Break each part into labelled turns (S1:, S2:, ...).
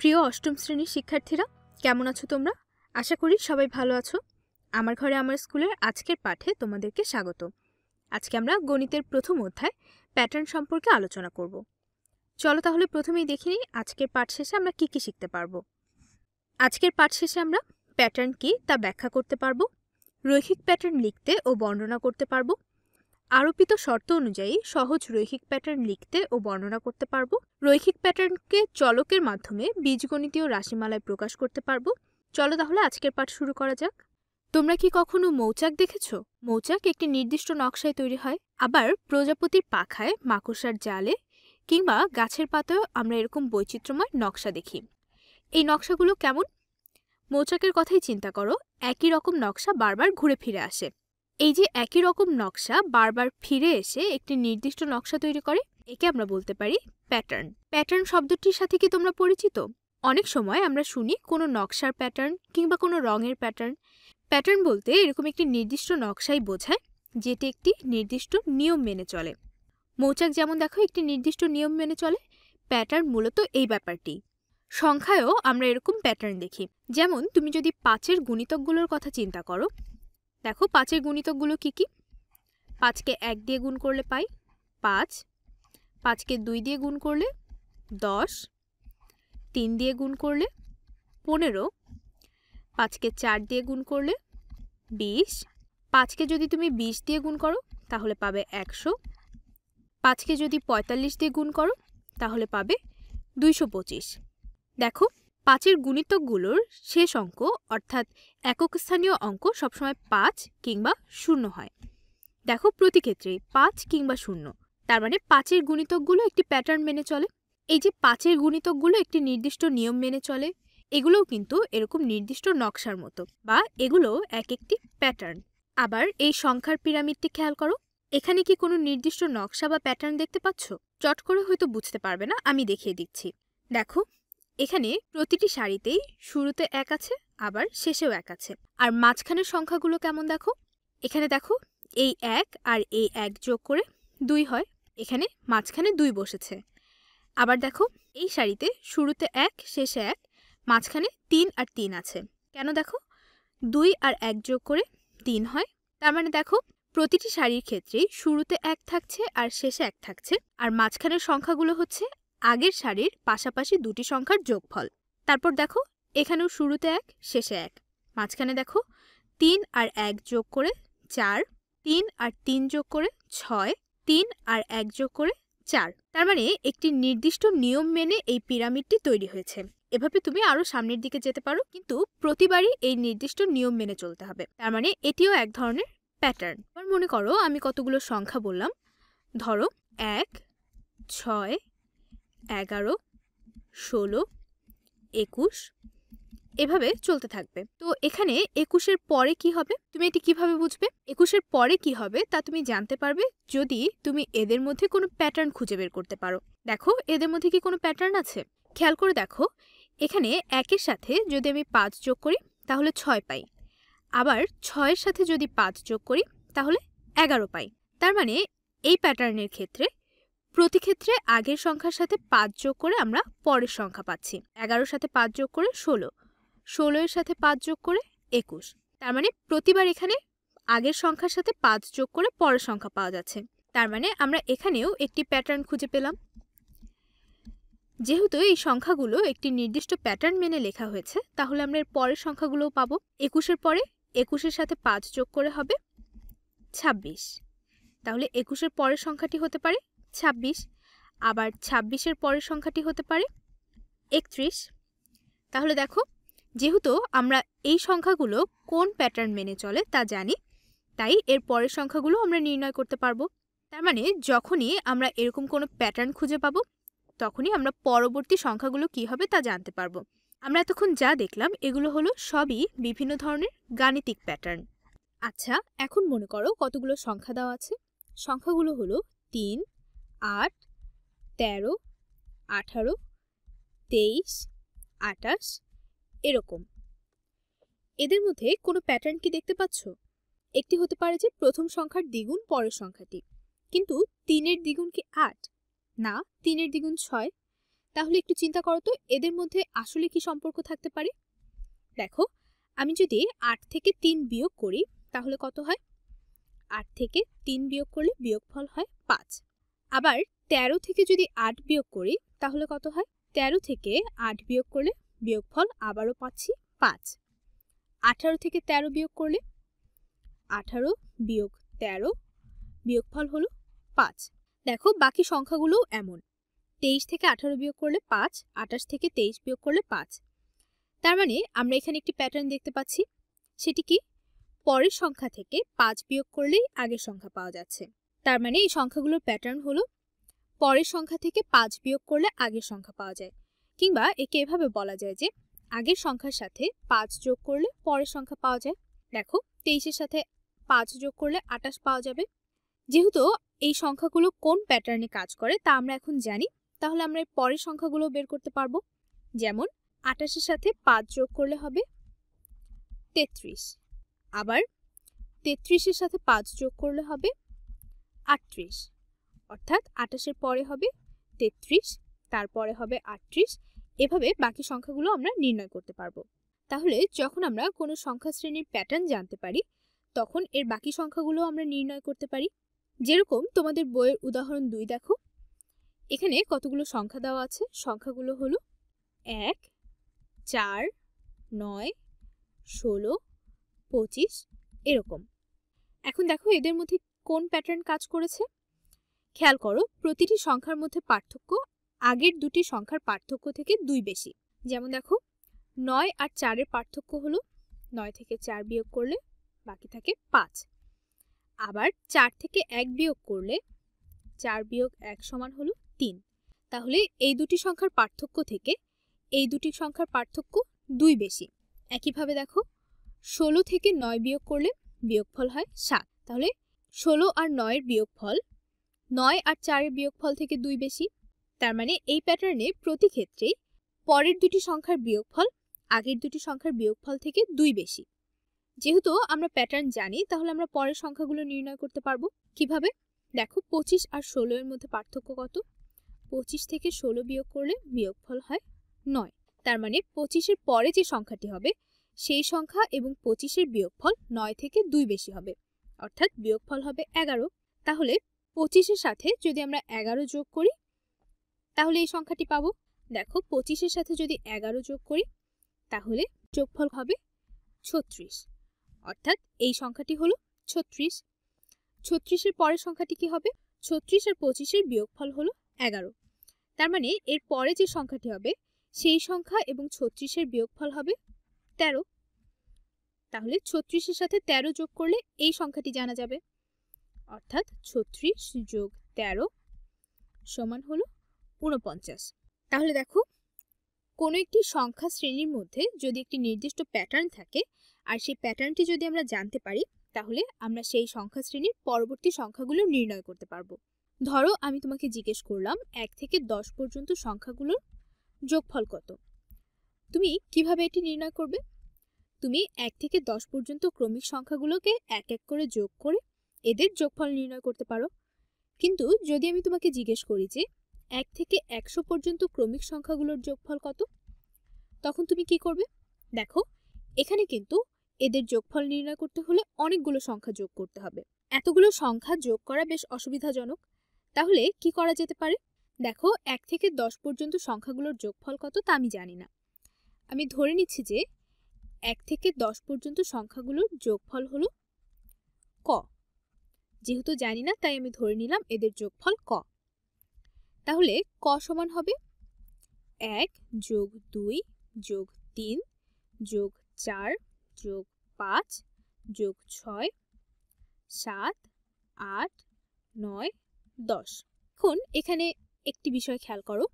S1: প্রিয় অষ্টম শ্রেণীর শিক্ষার্থীরা কেমন আছো তোমরা আশা করি সবাই ভালো আছো আমার ঘরে আমার স্কুলের আজকের পাঠে তোমাদেরকে স্বাগত আজকে আমরা গণিতের প্রথম অধ্যায় প্যাটার্ন সম্পর্কে আলোচনা করব চলো তাহলে প্রথমেই দেখি নিই আজকের পাঠ শেষে আমরা কি কি শিখতে পারবো আজকের পাঠ শেষে আমরা প্যাটার্ন কি তা ব্যাখ্যা করতে পারবো রৈখিক প্যাটার্ন লিখতে ও বর্ণনা করতে পারবো আরোপিত শর্ত অনুযায়ী সহজ রৈখিক প্যাটার্ন লিখতে ও বর্ণনা করতে পারব রৈখিক প্যাটার্নকে চলকের মাধ্যমে বীজগণিতীয় রাশিমালায় প্রকাশ করতে পারব চলো তাহলে আজকের পাঠ শুরু করা যাক তোমরা কি কখনো মৌচাক দেখেছ মৌচাক একটি নির্দিষ্ট নকশায় তৈরি হয় আবার প্রজাপতির পাখায় মাকড়সার জালে কিংবা গাছের পাতায় আমরা এরকম বৈচিত্র্যময় নকশা দেখি এই নকশাগুলো কেমন মৌচাকের কথাই চিন্তা করো একই রকম নকশা বারবার ঘুরে ফিরে আসে এই যে একই রকম নকশা বারবার ফিরে এসে একটি নির্দিষ্ট নকশা তৈরি করে একে আমরা বলতে পারি প্যাটার্ন প্যাটার্ন শব্দটির সাথে কি তোমরা পরিচিত অনেক সময় আমরা শুনি কোনো নকশার প্যাটার্ন কিংবা কোনো রঙের প্যাটার্ন প্যাটার্ন বলতে এরকম একটি নির্দিষ্ট নকশাই বোঝায় যেটি একটি নির্দিষ্ট নিয়ম মেনে চলে মৌচাক যেমন দেখো একটি নির্দিষ্ট নিয়ম মেনে চলে প্যাটার্ন মূলত এই ব্যাপারটি সংখ্যায়ও আমরা এরকম প্যাটার্ন দেখি যেমন তুমি যদি পাঁচের গুণিতকগুলোর কথা চিন্তা করো দেখো পাঁচের গুণিতকগুলো কি কি পাঁচকে এক দিয়ে গুণ করলে পাই পাঁচ পাঁচকে দুই দিয়ে গুণ করলে দশ তিন দিয়ে গুণ করলে পনেরো পাঁচকে চার দিয়ে গুণ করলে বিশ পাঁচকে যদি তুমি বিশ দিয়ে গুণ করো তাহলে পাবে একশো পাঁচকে যদি পঁয়তাল্লিশ দিয়ে গুণ করো তাহলে পাবে দুইশো পঁচিশ দেখো পাঁচের গুণিতকগুলোর শেষ অঙ্ক অর্থাৎ একক স্থানীয় অঙ্ক সবসময় পাঁচ কিংবা শূন্য হয় দেখো প্রতি ক্ষেত্রেই পাঁচ কিংবা শূন্য তার মানে পাঁচের গুণিতকগুলো একটি প্যাটার্ন মেনে চলে এই যে পাঁচের গুণিতকগুলো একটি নির্দিষ্ট নিয়ম মেনে চলে এগুলোও কিন্তু এরকম নির্দিষ্ট নকশার মতো বা এগুলো এক একটি প্যাটার্ন আবার এই সংখ্যার পিরামিডটি খেয়াল করো এখানে কি কোনো নির্দিষ্ট নকশা বা প্যাটার্ন দেখতে পাচ্ছ চট করে হয়তো বুঝতে পারবে না আমি দেখিয়ে দিচ্ছি দেখো এখানে প্রতিটি শাড়িতেই শুরুতে এক আছে আবার শেষেও এক আছে আর মাঝখানের সংখ্যাগুলো কেমন দেখো এখানে দেখো এই এক আর এই এক যোগ করে দুই হয় এখানে মাঝখানে দুই বসেছে আবার দেখো এই শাড়িতে শুরুতে এক শেষে এক মাঝখানে তিন আর তিন আছে কেন দেখো দুই আর এক যোগ করে তিন হয় তার মানে দেখো প্রতিটি শাড়ির ক্ষেত্রেই শুরুতে এক থাকছে আর শেষে এক থাকছে আর মাঝখানের সংখ্যাগুলো হচ্ছে আগের সারির পাশাপাশি দুটি সংখ্যার যোগফল তারপর দেখো এখানেও শুরুতে এক শেষে এক মাঝখানে দেখো তিন আর এক যোগ করে চার তিন আর তিন যোগ করে ছয় তিন আর এক যোগ করে চার তার মানে একটি নির্দিষ্ট নিয়ম মেনে এই পিরামিডটি তৈরি হয়েছে এভাবে তুমি আরও সামনের দিকে যেতে পারো কিন্তু প্রতিবারই এই নির্দিষ্ট নিয়ম মেনে চলতে হবে তার মানে এটিও এক ধরনের প্যাটার্ন এবার মনে করো আমি কতগুলো সংখ্যা বললাম ধরো এক ছয় এগারো ষোলো একুশ এভাবে চলতে থাকবে তো এখানে একুশের পরে কি হবে তুমি এটি কিভাবে বুঝবে একুশের পরে কি হবে তা তুমি জানতে পারবে যদি তুমি এদের মধ্যে কোনো প্যাটার্ন খুঁজে বের করতে পারো দেখো এদের মধ্যে কি কোনো প্যাটার্ন আছে খেয়াল করে দেখো এখানে একের সাথে যদি আমি পাঁচ যোগ করি তাহলে ছয় পাই আবার ছয়ের সাথে যদি পাঁচ যোগ করি তাহলে এগারো পাই তার মানে এই প্যাটার্নের ক্ষেত্রে প্রতিক্ষেত্রে আগের সংখ্যার সাথে পাঁচ যোগ করে আমরা পরের সংখ্যা পাচ্ছি এগারোর সাথে পাঁচ যোগ করে ষোলো ষোলো এর সাথে পাঁচ যোগ করে একুশ তার মানে প্রতিবার এখানে আগের সংখ্যার সাথে পাঁচ যোগ করে পরের সংখ্যা পাওয়া যাচ্ছে তার মানে আমরা এখানেও একটি প্যাটার্ন খুঁজে পেলাম যেহেতু এই সংখ্যাগুলো একটি নির্দিষ্ট প্যাটার্ন মেনে লেখা হয়েছে তাহলে আমরা এর পরের সংখ্যাগুলোও পাবো একুশের পরে একুশের সাথে পাঁচ যোগ করে হবে ছাব্বিশ তাহলে একুশের পরের সংখ্যাটি হতে পারে ছাব্বিশ আবার ছাব্বিশের পরের সংখ্যাটি হতে পারে একত্রিশ তাহলে দেখো যেহেতু আমরা এই সংখ্যাগুলো কোন প্যাটার্ন মেনে চলে তা জানি তাই এর পরের সংখ্যাগুলো আমরা নির্ণয় করতে পারবো তার মানে যখনই আমরা এরকম কোনো প্যাটার্ন খুঁজে পাব তখনই আমরা পরবর্তী সংখ্যাগুলো কি হবে তা জানতে পারবো আমরা এতক্ষণ যা দেখলাম এগুলো হলো সবই বিভিন্ন ধরনের গাণিতিক প্যাটার্ন আচ্ছা এখন মনে করো কতগুলো সংখ্যা দেওয়া আছে সংখ্যাগুলো হলো তিন আট তেরো আঠারো তেইশ আটাশ এরকম এদের মধ্যে কোনো প্যাটার্ন কি দেখতে পাচ্ছ একটি হতে পারে যে প্রথম সংখ্যার দ্বিগুণ পরের সংখ্যাটি কিন্তু তিনের দ্বিগুণ কি আট না তিনের দ্বিগুণ ছয় তাহলে একটু চিন্তা করো তো এদের মধ্যে আসলে কি সম্পর্ক থাকতে পারে দেখো আমি যদি আট থেকে তিন বিয়োগ করি তাহলে কত হয় আট থেকে তিন বিয়োগ করলে বিয়োগফল হয় পাঁচ আবার ১৩ থেকে যদি আট বিয়োগ করি তাহলে কত হয় ১৩ থেকে আট বিয়োগ করলে বিয়োগফল আবারও পাচ্ছি পাঁচ আঠারো থেকে ১৩ বিয়োগ করলে আঠারো বিয়োগ ১৩ বিয়োগফল হল পাঁচ দেখো বাকি সংখ্যাগুলোও এমন তেইশ থেকে আঠারো বিয়োগ করলে পাঁচ আঠাশ থেকে তেইশ বিয়োগ করলে পাঁচ তার মানে আমরা এখানে একটি প্যাটার্ন দেখতে পাচ্ছি সেটি কি পরের সংখ্যা থেকে পাঁচ বিয়োগ করলেই আগের সংখ্যা পাওয়া যাচ্ছে তার মানে এই সংখ্যাগুলোর প্যাটার্ন হলো পরের সংখ্যা থেকে পাঁচ বিয়োগ করলে আগের সংখ্যা পাওয়া যায় কিংবা একে এভাবে বলা যায় যে আগের সংখ্যার সাথে পাঁচ যোগ করলে পরের সংখ্যা পাওয়া যায় দেখো তেইশের সাথে পাঁচ যোগ করলে আটাশ পাওয়া যাবে যেহেতু এই সংখ্যাগুলো কোন প্যাটার্নে কাজ করে তা আমরা এখন জানি তাহলে আমরা পরের সংখ্যাগুলো বের করতে পারবো যেমন আটাশের সাথে পাঁচ যোগ করলে হবে তেত্রিশ আবার তেত্রিশের সাথে পাঁচ যোগ করলে হবে আটত্রিশ অর্থাৎ আটাশের পরে হবে তেত্রিশ তারপরে হবে আটত্রিশ এভাবে বাকি সংখ্যাগুলো আমরা নির্ণয় করতে পারবো তাহলে যখন আমরা কোনো সংখ্যা শ্রেণীর প্যাটার্ন জানতে পারি তখন এর বাকি সংখ্যাগুলো আমরা নির্ণয় করতে পারি যেরকম তোমাদের বইয়ের উদাহরণ দুই দেখো এখানে কতগুলো সংখ্যা দেওয়া আছে সংখ্যাগুলো হলো এক চার নয় ষোলো পঁচিশ এরকম এখন দেখো এদের মধ্যে কোন প্যাটার্ন কাজ করেছে খেয়াল করো প্রতিটি সংখ্যার মধ্যে পার্থক্য আগের দুটি সংখ্যার পার্থক্য থেকে দুই বেশি যেমন দেখো নয় আর চারের পার্থক্য হল নয় থেকে চার বিয়োগ করলে বাকি থাকে পাঁচ আবার চার থেকে এক বিয়োগ করলে চার বিয়োগ এক সমান হলো তিন তাহলে এই দুটি সংখ্যার পার্থক্য থেকে এই দুটি সংখ্যার পার্থক্য দুই বেশি একইভাবে দেখো ষোলো থেকে নয় বিয়োগ করলে বিয়োগফল হয় সাত তাহলে ষোলো আর নয়ের বিয়োগফল নয় আর চারের বিয়োগফল থেকে দুই বেশি তার মানে এই প্যাটার্নে প্রতি ক্ষেত্রেই পরের দুটি সংখ্যার বিয়োগফল আগের দুটি সংখ্যার বিয়োগফল থেকে দুই বেশি যেহেতু আমরা প্যাটার্ন জানি তাহলে আমরা পরের সংখ্যাগুলো নির্ণয় করতে পারবো কিভাবে দেখো পঁচিশ আর ষোলো এর মধ্যে পার্থক্য কত পঁচিশ থেকে ষোলো বিয়োগ করলে বিয়োগফল হয় নয় তার মানে পঁচিশের পরে যে সংখ্যাটি হবে সেই সংখ্যা এবং পঁচিশের বিয়োগফল নয় থেকে দুই বেশি হবে অর্থাৎ বিয়োগফল হবে এগারো তাহলে পঁচিশের সাথে যদি আমরা এগারো যোগ করি তাহলে এই সংখ্যাটি পাব দেখো পঁচিশের সাথে যদি এগারো যোগ করি তাহলে যোগফল হবে ছত্রিশ অর্থাৎ এই সংখ্যাটি হলো ছত্রিশ ছত্রিশের পরের সংখ্যাটি কি হবে ছত্রিশ আর পঁচিশের বিয়োগফল হলো এগারো তার মানে এর পরে যে সংখ্যাটি হবে সেই সংখ্যা এবং ছত্রিশের বিয়োগফল হবে তেরো তাহলে ছত্রিশের সাথে ১৩ যোগ করলে এই সংখ্যাটি জানা যাবে অর্থাৎ ছত্রিশ যোগ ১৩ সমান হলো ঊনপঞ্চাশ তাহলে দেখো কোনো একটি সংখ্যা শ্রেণীর মধ্যে যদি একটি নির্দিষ্ট প্যাটার্ন থাকে আর সেই প্যাটার্নটি যদি আমরা জানতে পারি তাহলে আমরা সেই সংখ্যা শ্রেণীর পরবর্তী সংখ্যাগুলো নির্ণয় করতে পারবো ধরো আমি তোমাকে জিজ্ঞেস করলাম এক থেকে দশ পর্যন্ত সংখ্যাগুলোর যোগফল কত তুমি কিভাবে এটি নির্ণয় করবে তুমি এক থেকে দশ পর্যন্ত ক্রমিক সংখ্যাগুলোকে এক এক করে যোগ করে এদের যোগফল নির্ণয় করতে পারো কিন্তু যদি আমি তোমাকে জিজ্ঞেস করি যে এক থেকে একশো পর্যন্ত ক্রমিক সংখ্যাগুলোর যোগফল কত তখন তুমি কি করবে দেখো এখানে কিন্তু এদের যোগফল নির্ণয় করতে হলে অনেকগুলো সংখ্যা যোগ করতে হবে এতগুলো সংখ্যা যোগ করা বেশ অসুবিধাজনক তাহলে কি করা যেতে পারে দেখো এক থেকে দশ পর্যন্ত সংখ্যাগুলোর যোগফল কত তা আমি জানি না আমি ধরে নিচ্ছি যে এক থেকে দশ পর্যন্ত সংখ্যাগুলোর যোগফল হলো ক যেহেতু জানি না তাই আমি ধরে নিলাম এদের যোগফল ক তাহলে ক সমান হবে এক যোগ দুই যোগ তিন যোগ চার যোগ পাঁচ যোগ ছয় সাত আট নয় দশ এখন এখানে একটি বিষয় খেয়াল করো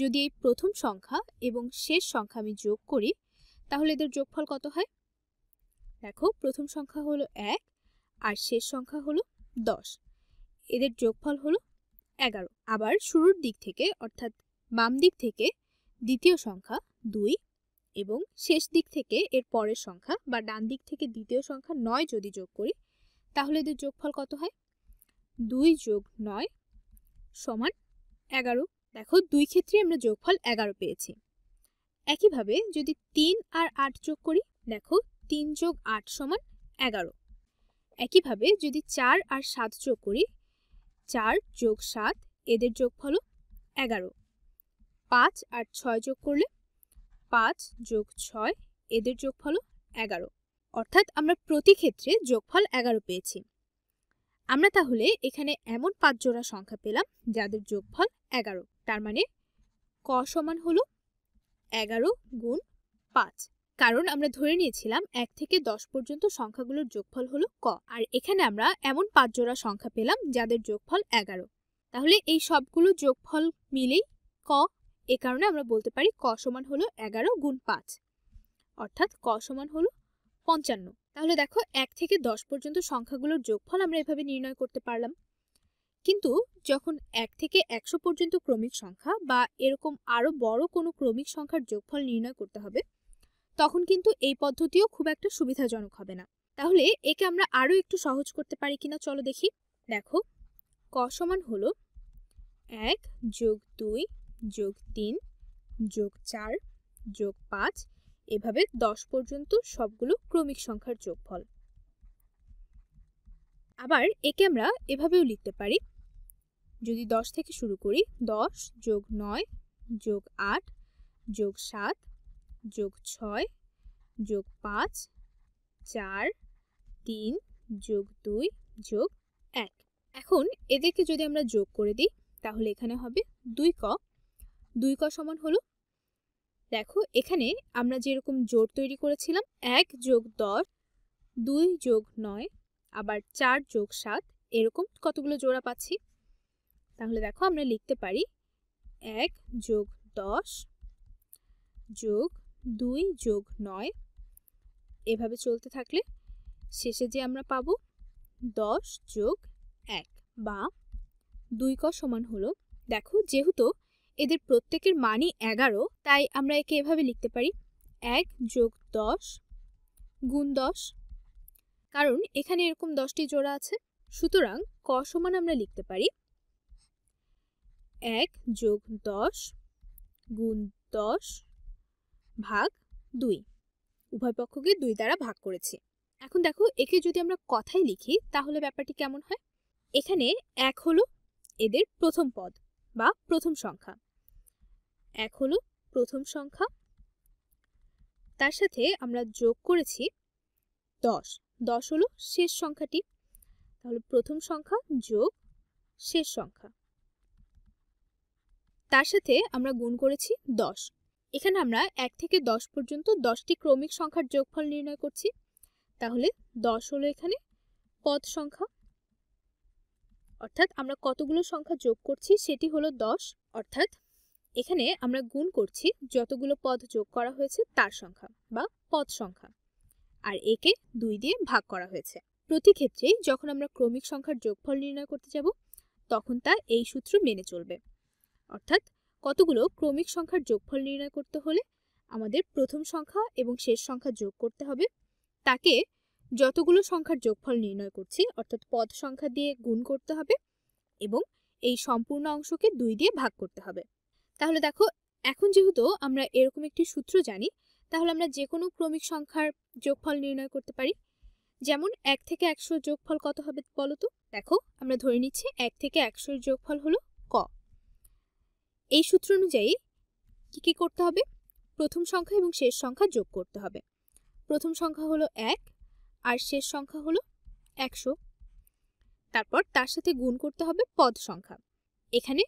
S1: যদি এই প্রথম সংখ্যা এবং শেষ সংখ্যা আমি যোগ করি তাহলে এদের যোগফল কত হয় দেখো প্রথম সংখ্যা হলো এক আর শেষ সংখ্যা হলো দশ এদের যোগফল হলো এগারো আবার শুরুর দিক থেকে অর্থাৎ বাম দিক থেকে দ্বিতীয় সংখ্যা দুই এবং শেষ দিক থেকে এর পরের সংখ্যা বা ডান দিক থেকে দ্বিতীয় সংখ্যা নয় যদি যোগ করি তাহলে এদের যোগফল কত হয় দুই যোগ নয় সমান এগারো দেখো দুই ক্ষেত্রে আমরা যোগফল এগারো পেয়েছি একইভাবে যদি তিন আর আট যোগ করি দেখো তিন যোগ আট সমান এগারো একইভাবে যদি চার আর সাত যোগ করি চার যোগ সাত এদের যোগ ফলো এগারো পাঁচ আর ছয় যোগ করলে পাঁচ যোগ ছয় এদের যোগ ফল এগারো অর্থাৎ আমরা প্রতি ক্ষেত্রে যোগফল এগারো পেয়েছি আমরা তাহলে এখানে এমন পাঁচ জোড়া সংখ্যা পেলাম যাদের যোগফল এগারো তার মানে ক সমান হলো এগারো গুণ পাঁচ কারণ আমরা ধরে নিয়েছিলাম এক থেকে দশ পর্যন্ত সংখ্যাগুলোর যোগফল হলো ক আর এখানে আমরা এমন পাঁচ জোড়া সংখ্যা পেলাম যাদের যোগফল এগারো তাহলে এই সবগুলো যোগফল মিলেই ক এ কারণে আমরা বলতে পারি ক সমান হলো এগারো গুণ পাঁচ অর্থাৎ ক সমান হলো পঞ্চান্ন তাহলে দেখো এক থেকে দশ পর্যন্ত সংখ্যাগুলোর যোগফল আমরা এভাবে নির্ণয় করতে পারলাম কিন্তু যখন এক থেকে একশো পর্যন্ত ক্রমিক সংখ্যা বা এরকম আরও বড় কোনো ক্রমিক সংখ্যার যোগফল নির্ণয় করতে হবে তখন কিন্তু এই পদ্ধতিও খুব একটা সুবিধাজনক হবে না তাহলে একে আমরা আরও একটু সহজ করতে পারি কিনা চলো দেখি দেখো ক সমান হলো এক যোগ দুই যোগ তিন যোগ চার যোগ পাঁচ এভাবে দশ পর্যন্ত সবগুলো ক্রমিক সংখ্যার যোগফল আবার একে আমরা এভাবেও লিখতে পারি যদি দশ থেকে শুরু করি দশ যোগ নয় যোগ আট যোগ সাত যোগ ছয় যোগ পাঁচ চার তিন যোগ দুই যোগ এক এখন এদেরকে যদি আমরা যোগ করে দিই তাহলে এখানে হবে দুই ক দুই ক সমান হলো দেখো এখানে আমরা যেরকম জোর তৈরি করেছিলাম এক যোগ দশ দুই যোগ নয় আবার চার যোগ সাত এরকম কতগুলো জোড়া পাচ্ছি তাহলে দেখো আমরা লিখতে পারি এক যোগ দশ যোগ দুই যোগ নয় এভাবে চলতে থাকলে শেষে যে আমরা পাব দশ যোগ এক বা দুই ক সমান হলো দেখো যেহেতু এদের প্রত্যেকের মানই এগারো তাই আমরা একে এভাবে লিখতে পারি এক যোগ দশ গুণ দশ কারণ এখানে এরকম দশটি জোড়া আছে সুতরাং ক সমান আমরা লিখতে পারি এক যোগ দশ গুণ দশ ভাগ দুই উভয় পক্ষকে দুই দ্বারা ভাগ করেছি এখন দেখো একে যদি আমরা কথায় লিখি তাহলে ব্যাপারটি কেমন হয় এখানে এক হলো এদের প্রথম পদ বা প্রথম সংখ্যা এক হলো প্রথম সংখ্যা তার সাথে আমরা যোগ করেছি দশ দশ হলো শেষ সংখ্যাটি তাহলে প্রথম সংখ্যা যোগ শেষ সংখ্যা তার সাথে আমরা গুণ করেছি দশ এখানে আমরা এক থেকে দশ পর্যন্ত দশটি ক্রমিক সংখ্যার যোগফল নির্ণয় করছি তাহলে দশ হলো এখানে পদ সংখ্যা অর্থাৎ আমরা কতগুলো সংখ্যা যোগ করছি সেটি হলো দশ অর্থাৎ এখানে আমরা গুণ করছি যতগুলো পদ যোগ করা হয়েছে তার সংখ্যা বা পদ সংখ্যা আর একে দুই দিয়ে ভাগ করা হয়েছে প্রতি ক্ষেত্রেই যখন আমরা ক্রমিক সংখ্যার যোগফল নির্ণয় করতে যাব তখন তা এই সূত্র মেনে চলবে অর্থাৎ কতগুলো ক্রমিক সংখ্যার যোগফল নির্ণয় করতে হলে আমাদের প্রথম সংখ্যা এবং শেষ সংখ্যা যোগ করতে হবে তাকে যতগুলো সংখ্যার যোগফল নির্ণয় করছি অর্থাৎ পদ সংখ্যা দিয়ে গুণ করতে হবে এবং এই সম্পূর্ণ অংশকে দুই দিয়ে ভাগ করতে হবে তাহলে দেখো এখন যেহেতু আমরা এরকম একটি সূত্র জানি তাহলে আমরা যে কোনো ক্রমিক সংখ্যার যোগফল নির্ণয় করতে পারি যেমন এক থেকে একশো যোগফল কত হবে বলতো তো দেখো আমরা ধরে নিচ্ছি এক থেকে একশোর যোগফল হলো ক এই সূত্র অনুযায়ী কী কী করতে হবে প্রথম সংখ্যা এবং শেষ সংখ্যা যোগ করতে হবে প্রথম সংখ্যা হলো এক আর শেষ সংখ্যা হলো একশো তারপর তার সাথে গুণ করতে হবে পদ সংখ্যা এখানে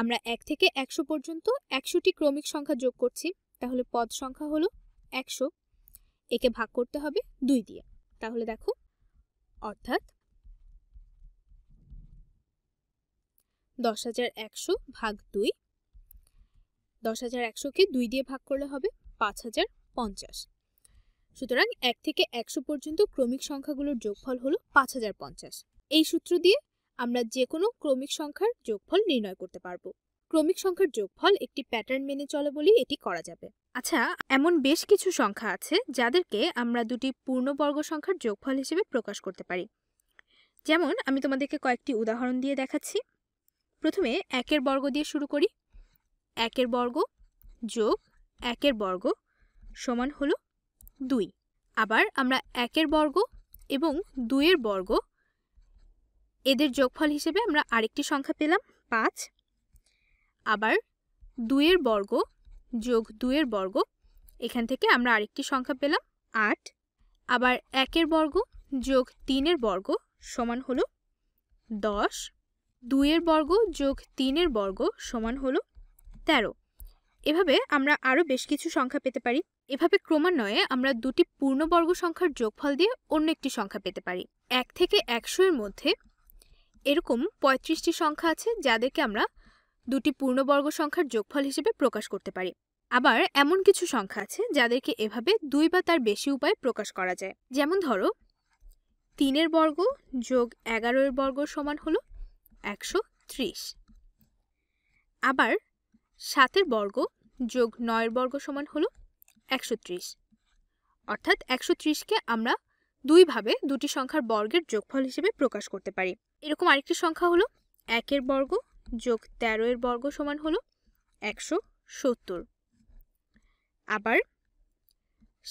S1: আমরা এক থেকে একশো পর্যন্ত একশোটি ক্রমিক সংখ্যা যোগ করছি তাহলে পদ সংখ্যা হলো একশো একে ভাগ করতে হবে দুই দিয়ে তাহলে দেখো অর্থাৎ দশ হাজার একশো ভাগ দুই দশ হাজার একশোকে দুই দিয়ে ভাগ করলে হবে পাঁচ হাজার পঞ্চাশ সুতরাং এক থেকে একশো পর্যন্ত ক্রমিক সংখ্যাগুলোর যোগফল হলো পাঁচ হাজার পঞ্চাশ এই সূত্র দিয়ে আমরা যে কোনো ক্রমিক সংখ্যার যোগফল নির্ণয় করতে পারবো ক্রমিক সংখ্যার যোগফল একটি প্যাটার্ন মেনে চলে বলেই এটি করা যাবে আচ্ছা এমন বেশ কিছু সংখ্যা আছে যাদেরকে আমরা দুটি পূর্ণবর্গ সংখ্যার যোগফল হিসেবে প্রকাশ করতে পারি যেমন আমি তোমাদেরকে কয়েকটি উদাহরণ দিয়ে দেখাচ্ছি প্রথমে একের বর্গ দিয়ে শুরু করি একের বর্গ যোগ একের বর্গ সমান হলো দুই আবার আমরা একের বর্গ এবং দুইয়ের বর্গ এদের যোগফল হিসেবে আমরা আরেকটি সংখ্যা পেলাম পাঁচ আবার দুইয়ের বর্গ যোগ দুইয়ের বর্গ এখান থেকে আমরা আরেকটি সংখ্যা পেলাম আট আবার একের বর্গ যোগ তিনের বর্গ সমান হলো দশ দুইয়ের বর্গ যোগ তিনের বর্গ সমান হলো তেরো এভাবে আমরা আরও বেশ কিছু সংখ্যা পেতে পারি এভাবে ক্রমান্বয়ে আমরা দুটি পূর্ণবর্গ সংখ্যার যোগফল দিয়ে অন্য একটি সংখ্যা পেতে পারি এক থেকে একশো এর মধ্যে এরকম পঁয়ত্রিশটি সংখ্যা আছে যাদেরকে আমরা দুটি পূর্ণবর্গ সংখ্যার যোগফল হিসেবে প্রকাশ করতে পারি আবার এমন কিছু সংখ্যা আছে যাদেরকে এভাবে দুই বা তার বেশি উপায়ে প্রকাশ করা যায় যেমন ধরো তিনের বর্গ যোগ এগারোর বর্গ সমান হলো একশো ত্রিশ আবার সাতের বর্গ যোগ নয়ের বর্গ সমান হলো একশো অর্থাৎ একশো ত্রিশকে আমরা দুইভাবে দুটি সংখ্যার বর্গের যোগফল হিসেবে প্রকাশ করতে পারি এরকম আরেকটি সংখ্যা হলো একের বর্গ যোগ ১৩ এর বর্গ সমান হলো একশো সত্তর আবার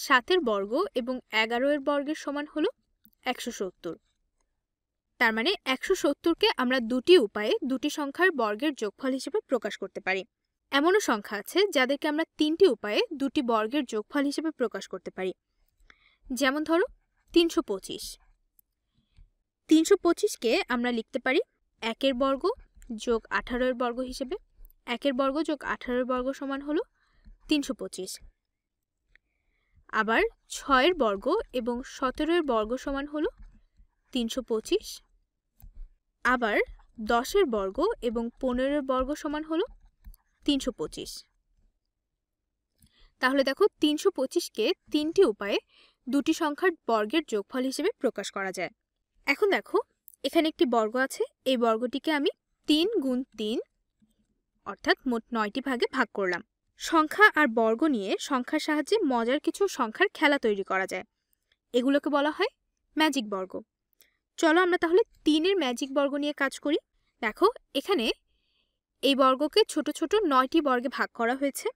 S1: সাতের বর্গ এবং এগারো এর বর্গের সমান হলো একশো সত্তর তার মানে একশো সত্তরকে আমরা দুটি উপায়ে দুটি সংখ্যার বর্গের যোগফল হিসেবে প্রকাশ করতে পারি এমনও সংখ্যা আছে যাদেরকে আমরা তিনটি উপায়ে দুটি বর্গের যোগফল হিসেবে প্রকাশ করতে পারি যেমন ধরো তিনশো পঁচিশ তিনশো পঁচিশকে আমরা লিখতে পারি একের বর্গ যোগ আঠারোর বর্গ হিসেবে একের বর্গ যোগ আঠারোর বর্গ সমান হলো তিনশো পঁচিশ আবার ছয়ের বর্গ এবং সতেরোর বর্গ সমান হলো তিনশো পঁচিশ আবার দশের বর্গ এবং পনেরোর বর্গ সমান হলো তিনশো পঁচিশ তাহলে দেখো তিনশো পঁচিশকে তিনটি উপায়ে দুটি সংখ্যার বর্গের যোগফল হিসেবে প্রকাশ করা যায় এখন দেখো এখানে একটি বর্গ আছে এই বর্গটিকে আমি তিন গুণ তিন অর্থাৎ মোট নয়টি ভাগে ভাগ করলাম সংখ্যা আর বর্গ নিয়ে সংখ্যার সাহায্যে মজার কিছু সংখ্যার খেলা তৈরি করা যায় এগুলোকে বলা হয় ম্যাজিক বর্গ চলো আমরা তাহলে তিনের ম্যাজিক বর্গ নিয়ে কাজ করি দেখো এখানে এই বর্গকে ছোট ছোট নয়টি বর্গে ভাগ করা হয়েছে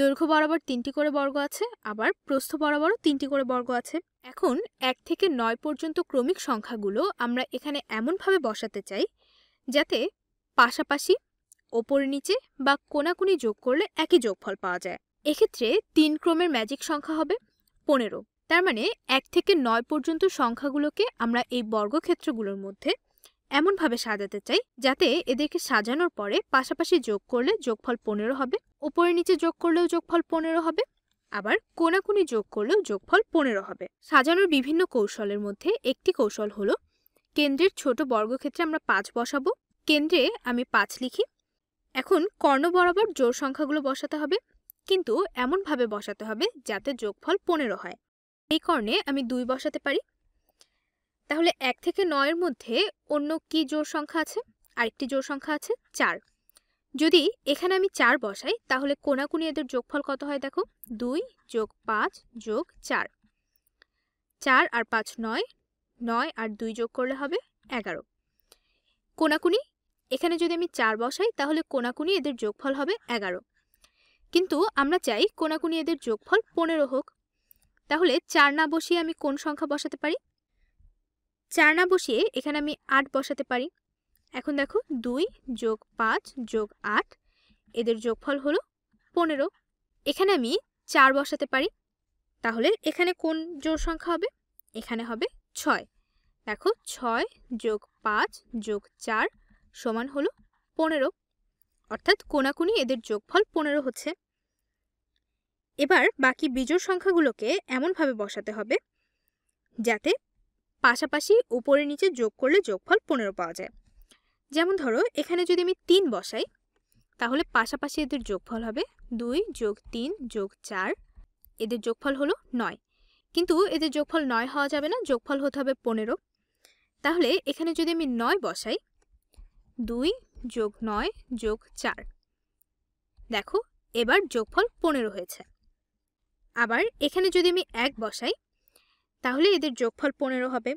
S1: দৈর্ঘ্য বরাবর তিনটি করে বর্গ আছে আবার প্রস্থ বরাবরও তিনটি করে বর্গ আছে এখন এক থেকে নয় পর্যন্ত ক্রমিক সংখ্যাগুলো আমরা এখানে এমনভাবে বসাতে চাই যাতে পাশাপাশি ওপর নিচে বা কোনাকুনি যোগ করলে একই যোগফল পাওয়া যায় এক্ষেত্রে তিন ক্রমের ম্যাজিক সংখ্যা হবে পনেরো তার মানে এক থেকে নয় পর্যন্ত সংখ্যাগুলোকে আমরা এই বর্গক্ষেত্রগুলোর মধ্যে এমনভাবে সাজাতে চাই যাতে এদেরকে সাজানোর পরে পাশাপাশি যোগ করলে যোগফল পনেরো হবে ওপরে নিচে যোগ করলেও যোগফল পনেরো হবে আবার কোনাকুনি যোগ করলেও যোগফল পনেরো হবে সাজানোর বিভিন্ন কৌশলের মধ্যে একটি কৌশল হলো কেন্দ্রের ছোট বর্গক্ষেত্রে আমরা পাঁচ বসাবো কেন্দ্রে আমি পাঁচ লিখি এখন কর্ণ বরাবর জোর সংখ্যাগুলো বসাতে হবে কিন্তু এমনভাবে বসাতে হবে যাতে যোগফল পনেরো হয় এই কর্ণে আমি দুই বসাতে পারি তাহলে এক থেকে নয়ের মধ্যে অন্য কি জোর সংখ্যা আছে আরেকটি জোর সংখ্যা আছে চার যদি এখানে আমি চার বসাই তাহলে কোনাকুনি এদের যোগফল কত হয় দেখো দুই যোগ পাঁচ যোগ চার চার আর পাঁচ নয় নয় আর দুই যোগ করলে হবে এগারো কোনাকুনি এখানে যদি আমি চার বসাই তাহলে কোনাকুনি এদের যোগফল হবে এগারো কিন্তু আমরা চাই কোনাকুনি এদের যোগফল পনেরো হোক তাহলে চার না বসিয়ে আমি কোন সংখ্যা বসাতে পারি চার না বসিয়ে এখানে আমি আট বসাতে পারি এখন দেখো দুই যোগ পাঁচ যোগ আট এদের যোগফল হলো পনেরো এখানে আমি চার বসাতে পারি তাহলে এখানে কোন জোর সংখ্যা হবে এখানে হবে ছয় দেখো ছয় যোগ পাঁচ যোগ চার সমান হলো পনেরো অর্থাৎ কোনাকুনি এদের যোগফল পনেরো হচ্ছে এবার বাকি বিজোড় সংখ্যাগুলোকে এমনভাবে বসাতে হবে যাতে পাশাপাশি উপরে নিচে যোগ করলে যোগফল পনেরো পাওয়া যায় যেমন ধরো এখানে যদি আমি তিন বসাই তাহলে পাশাপাশি এদের যোগফল হবে দুই যোগ তিন যোগ চার এদের যোগফল হলো নয় কিন্তু এদের যোগফল নয় হওয়া যাবে না যোগফল হতে হবে পনেরো তাহলে এখানে যদি আমি নয় বসাই দুই যোগ নয় যোগ চার দেখো এবার যোগফল পনেরো হয়েছে আবার এখানে যদি আমি এক বসাই তাহলে এদের যোগফল পনেরো হবে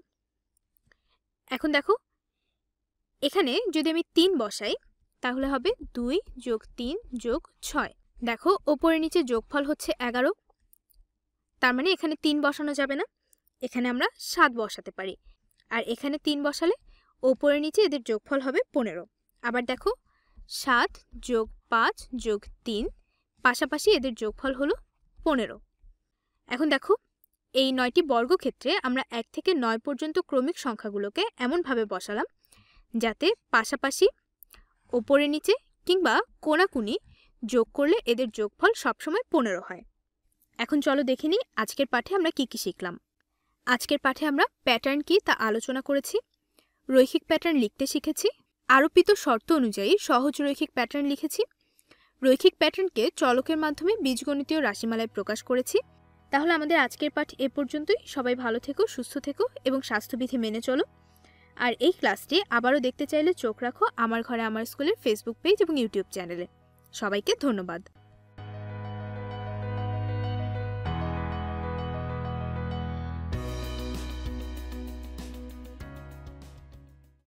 S1: এখন দেখো এখানে যদি আমি তিন বসাই তাহলে হবে দুই যোগ তিন যোগ ছয় দেখো ওপরে নিচে যোগফল হচ্ছে এগারো তার মানে এখানে তিন বসানো যাবে না এখানে আমরা সাত বসাতে পারি আর এখানে তিন বসালে ওপরে নিচে এদের যোগফল হবে পনেরো আবার দেখো সাত যোগ পাঁচ যোগ তিন পাশাপাশি এদের যোগফল হলো পনেরো এখন দেখো এই নয়টি বর্গক্ষেত্রে আমরা এক থেকে নয় পর্যন্ত ক্রমিক সংখ্যাগুলোকে এমনভাবে বসালাম যাতে পাশাপাশি ওপরে নিচে কিংবা কোনাকুনি যোগ করলে এদের যোগফল সবসময় পনেরো হয় এখন চলো দেখে নিই আজকের পাঠে আমরা কি কি শিখলাম আজকের পাঠে আমরা প্যাটার্ন কি তা আলোচনা করেছি রৈখিক প্যাটার্ন লিখতে শিখেছি আরোপিত শর্ত অনুযায়ী সহজ রৈখিক প্যাটার্ন লিখেছি রৈখিক প্যাটার্নকে চলকের মাধ্যমে বীজগণিতীয় রাশিমালায় প্রকাশ করেছি তাহলে আমাদের আজকের পাঠ এ পর্যন্তই সবাই ভালো থেকো সুস্থ থেকো এবং স্বাস্থ্যবিধি মেনে চলো আর এই ক্লাসটি আবারও দেখতে চাইলে চোখ রাখো আমার ঘরে আমার স্কুলের ফেসবুক পেজ এবং ইউটিউব চ্যানেলে সবাইকে ধন্যবাদ